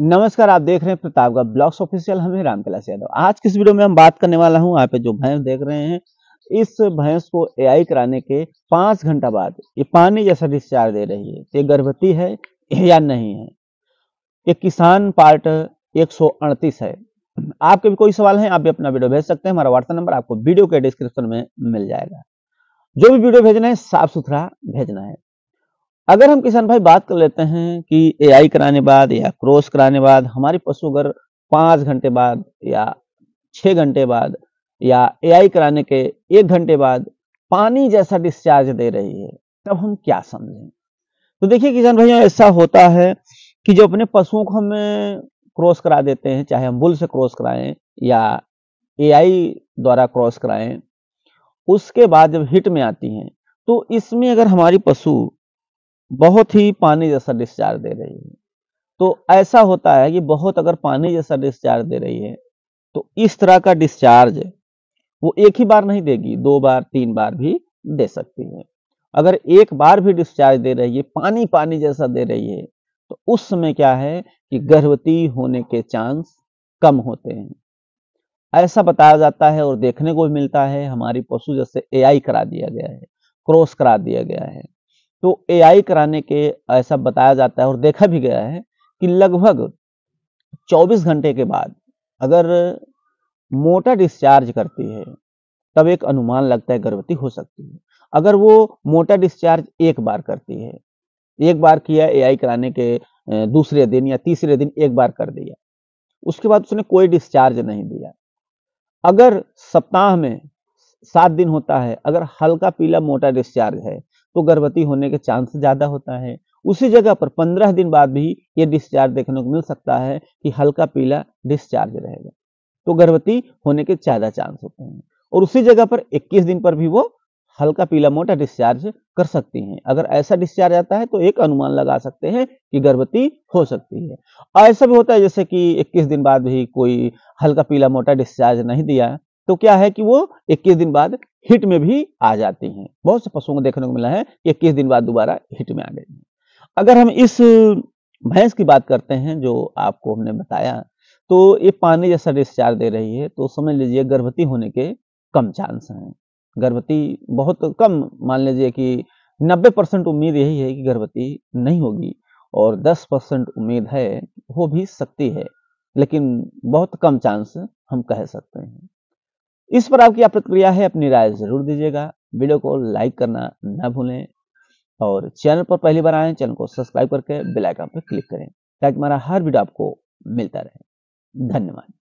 नमस्कार आप देख रहे हैं प्रतापगढ़ ब्लॉक्स ऑफिशियल हमें कैलाश यादव आज किस वीडियो में हम बात करने वाला हूं यहाँ पे जो भैंस देख रहे हैं इस भैंस को एआई कराने के पांच घंटा बाद ये पानी जैसा डिस्चार्ज दे रही है ये गर्भवती है या नहीं है ये किसान पार्ट एक है आपके भी कोई सवाल है आप भी अपना वीडियो भेज सकते हैं हमारा व्हाट्सएप नंबर आपको वीडियो के डिस्क्रिप्शन में मिल जाएगा जो भी वीडियो भेजना है साफ सुथरा भेजना है अगर हम किसान भाई बात कर लेते हैं कि एआई कराने बाद या क्रॉस कराने बाद हमारे पशु अगर पांच घंटे बाद या छह घंटे बाद या एआई कराने के एक घंटे बाद पानी जैसा डिस्चार्ज दे रही है तब हम क्या समझें तो देखिए किसान भाइयों ऐसा होता है कि जो अपने पशुओं को हमें क्रॉस करा देते हैं चाहे हम बुल से क्रॉस कराएं या एआई द्वारा क्रॉस कराएं उसके बाद जब हिट में आती हैं तो इसमें अगर हमारी पशु बहुत ही पानी जैसा डिस्चार्ज दे रही है तो ऐसा होता है कि बहुत अगर पानी जैसा डिस्चार्ज दे रही है तो इस तरह का डिस्चार्ज वो एक ही बार नहीं देगी दो बार तीन बार भी दे सकती है अगर एक बार भी डिस्चार्ज दे रही है पानी पानी जैसा दे रही है तो उस समय क्या है कि गर्भवती होने के चांस कम होते हैं ऐसा बताया जाता है और देखने को भी मिलता है हमारी पशु जैसे एआई करा दिया गया है क्रॉस करा दिया गया है तो एआई कराने के ऐसा बताया जाता है और देखा भी गया है कि लगभग 24 घंटे के बाद अगर मोटर डिस्चार्ज करती है तब एक अनुमान लगता है गर्भवती हो सकती है अगर वो मोटर डिस्चार्ज एक बार करती है एक बार किया एआई कराने के दूसरे दिन या तीसरे दिन एक बार कर दिया उसके बाद उसने कोई डिस्चार्ज नहीं दिया अगर सप्ताह में सात दिन होता है अगर हल्का पीला मोटा डिस्चार्ज है तो गर्भवती होने के चांस ज़्यादा होता है उसी जगह पर पंद्रह दिन बाद भी ये डिस्चार्ज देखने को मिल सकता है कि हल्का पीला डिस्चार्ज रहेगा तो गर्भवती होने के ज़्यादा चांस होते हैं और उसी जगह पर 21 दिन पर भी वो हल्का पीला मोटा डिस्चार्ज कर सकती हैं अगर ऐसा डिस्चार्ज आता है तो एक अनुमान लगा सकते हैं कि गर्भवती हो सकती है ऐसा भी होता है जैसे कि 21 दिन बाद भी कोई हल्का पीला मोटा डिस्चार्ज नहीं दिया तो क्या है कि वो इक्कीस दिन बाद हिट में भी आ जाती हैं बहुत से पशुओं को देखने को मिला है कि इक्कीस दिन बाद दोबारा हिट में आ गई हैं अगर हम इस भैंस की बात करते हैं जो आपको हमने बताया तो ये पानी जैसा डिस्चार्ज दे रही है तो समझ लीजिए गर्भवती होने के कम चांस हैं गर्भवती बहुत कम मान लीजिए कि 90 परसेंट उम्मीद यही है कि गर्भवती नहीं होगी और 10 परसेंट उम्मीद है हो भी सकती है लेकिन बहुत कम चांस हम कह सकते हैं इस पर आपकी प्रतिक्रिया है अपनी राय जरूर दीजिएगा वीडियो को लाइक करना ना भूलें और चैनल पर पहली बार आए चैनल को सब्सक्राइब करके बेल आइकन पर क्लिक करें ताकि हमारा हर वीडियो आपको मिलता रहे धन्यवाद